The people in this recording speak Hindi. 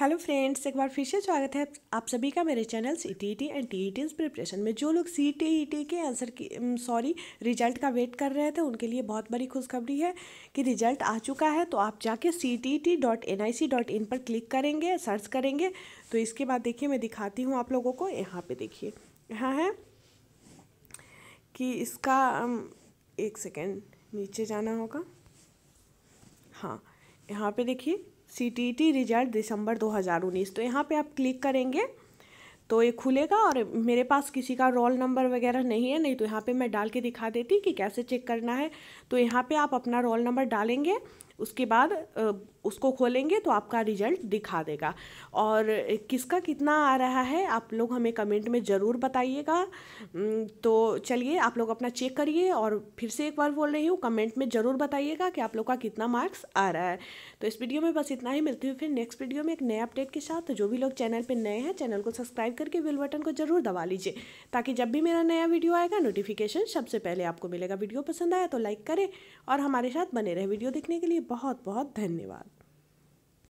हेलो फ्रेंड्स एक बार फिर से स्वागत है आप सभी का मेरे channel C T E T and T E T preparation में जो लोग सी टी ई टी के आंसर की सॉरी रिजल्ट का वेट कर रहे थे उनके लिए बहुत बड़ी खुशखबरी है कि रिजल्ट आ चुका है तो आप जाके C T E T dot N I C dot in पर क्लिक करेंगे सर्च करेंगे तो इसके बाद देखिए मैं दिखाती हूँ आप लोगों को यहाँ पर देखिए यहाँ है कि इसका एक सेकेंड नीचे जाना होगा हाँ यहाँ पर देखिए सी टी टी रिजल्ट दिसंबर 2019 तो यहाँ पे आप क्लिक करेंगे तो ये खुलेगा और मेरे पास किसी का रोल नंबर वगैरह नहीं है नहीं तो यहाँ पे मैं डाल के दिखा देती कि कैसे चेक करना है तो यहाँ पे आप अपना रोल नंबर डालेंगे उसके बाद उसको खोलेंगे तो आपका रिजल्ट दिखा देगा और किसका कितना आ रहा है आप लोग हमें कमेंट में ज़रूर बताइएगा तो चलिए आप लोग अपना चेक करिए और फिर से एक बार बोल रही हूँ कमेंट में ज़रूर बताइएगा कि आप लोग का कितना मार्क्स आ रहा है तो इस वीडियो में बस इतना ही मिलती हूँ फिर नेक्स्ट वीडियो में एक नए अपडेट के साथ तो जो भी लोग चैनल पर नए हैं चैनल को सब्सक्राइब करके बेल बटन को जरूर दबा लीजिए ताकि जब भी मेरा नया वीडियो आएगा नोटिफिकेशन सबसे पहले आपको मिलेगा वीडियो पसंद आया तो लाइक करें और हमारे साथ बने रहे वीडियो देखने के लिए बहुत बहुत धन्यवाद